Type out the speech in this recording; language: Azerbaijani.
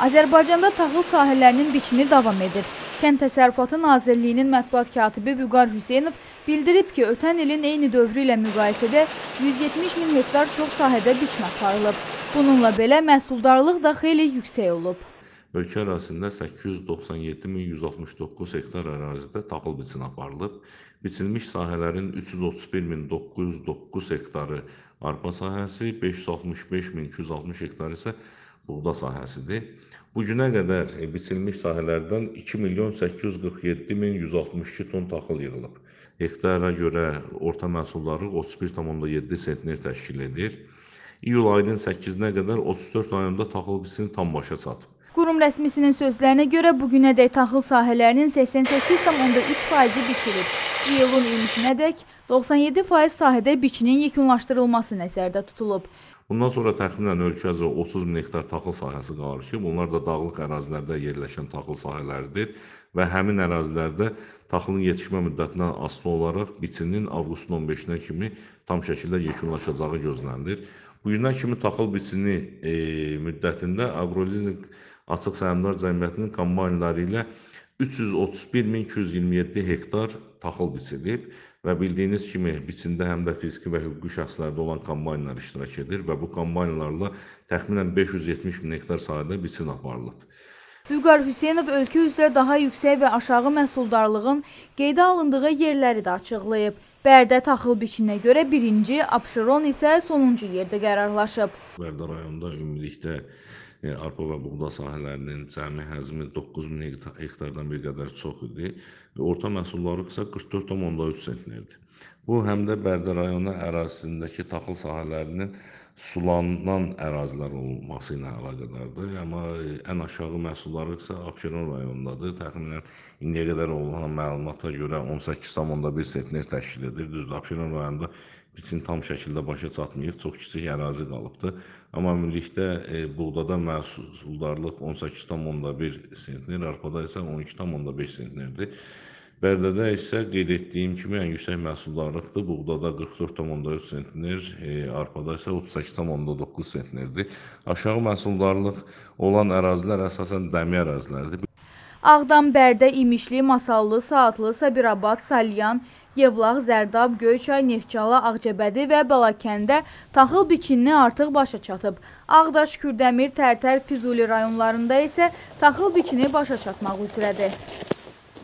Azərbaycanda taxıl sahələrinin biçini davam edir. Kənd Təsərrüfatı Nazirliyinin mətbuat katibi Vüqar Hüseynov bildirib ki, ötən ilin eyni dövrü ilə müqayisədə 170 min hektar çox sahədə biçmə aparılıb. Bununla belə məhsuldarlıq da xeyli yüksək olub. Ölkə ərazisində 897.169 hektar ərazidə taxıl biçini aparılıb. Biçilmiş sahələrin 331.909 hektarı arpa sahəsi, 565.260 hektar isə buğda sahəsidir. Bu günə qədər e, biçilmiş sahələrdən 2 milyon 847 min 162 ton taxıl yığılıb. Hektara görə orta məhsuldarlıq 31,7 sentner təşkil edir. İyul ayının 8-nə qədər 34 rayonda taxıl biçini tam başa çatıb. Qurum rəsmisinin sözlərinə görə bugünədək taxıl sahələrinin 88,3%-i biçilib. İyulun 22-nədək 97% sahədə biçinin yekunlaşdırılması nəzərdə tutulub. Bundan sonra təxminən ölkəcə 30 min hektar taxıl sahəsi qalır ki, bunlar da dağlıq ərazilərdə yerləşən taxıl sahələridir və həmin ərazilərdə taxılın yetişmə müddətindən asılı olaraq biçinin avqustun 15-nə kimi tam şəkildə yekunlaşacağı gözlənilir. Bu gündən kimi taxıl biçini e, müddətində agrolizing açıq səhmdar cəmiyyətinin kombaynları ilə 331.227 hektar taxıl biçilib Və bildiyiniz kimi biçində həm də fiziki və hüquqi şəxslərdə olan kombaynlar iştirak edir və bu kombaynlarla təxminən 570 min hektar sahədə biçin aparılıb. Vüqar Hüseynov ölkə üzrə daha yüksək və aşağı məhsuldarlığın qeydə alındığı yerləri də açıqlayıb. Bərdə taxıl biçinə görə birinci, Abşeron isə sonuncu yerdə qərarlaşıb. Bərdə rayonunda ümumilikdə Yəni, arpa və buğda sahələrinin cəmi həcmi 9000 hektardan bir qədər çox idi və orta məhsuldarlıq isə 44,3 sentnerdir. Bu həm də Bərdə rayonu ərazisindəki taxıl sahələrinin sulanan ərazilər olması ilə əlaqədardır. Amma e, ən aşağı məhsulları isə Abşeron rayonundadır. Təxminən indiyə qədər olan məlumata görə 18,1 sentner təşkil edir. Düzdür, Abşeron rayonunda biçin tam şəkildə başa çatmayıb, çox kiçik ərazi qalıbdı. Amma ümumilikdə e, buğdada məhsuldarlıq 18,1 sentner, arpada isə 12,5 sentnerdir. Bərdədə isə qeyd etdiyim kimi ən yüksək məhsuldarlıqdır. Buğdada 44,4 sentner, e, arpada isə 38,9 sentnerdir. Aşağı məhsuldarlıq olan ərazilər əsasən dəmir əraziləridir. Ağdam, Bərdə, İmişli, Masallı, Saatlı, Sabirabad, Salyan, Yevlaq, Zərdab, Göyçay, Neftçala, Ağcəbədi və Balakəndə taxıl bikinini artıq başa çatıb. Ağdaş, Kürdəmir, Tərtər, Füzuli rayonlarında isə taxıl bikini başa çatmaq üzrədir.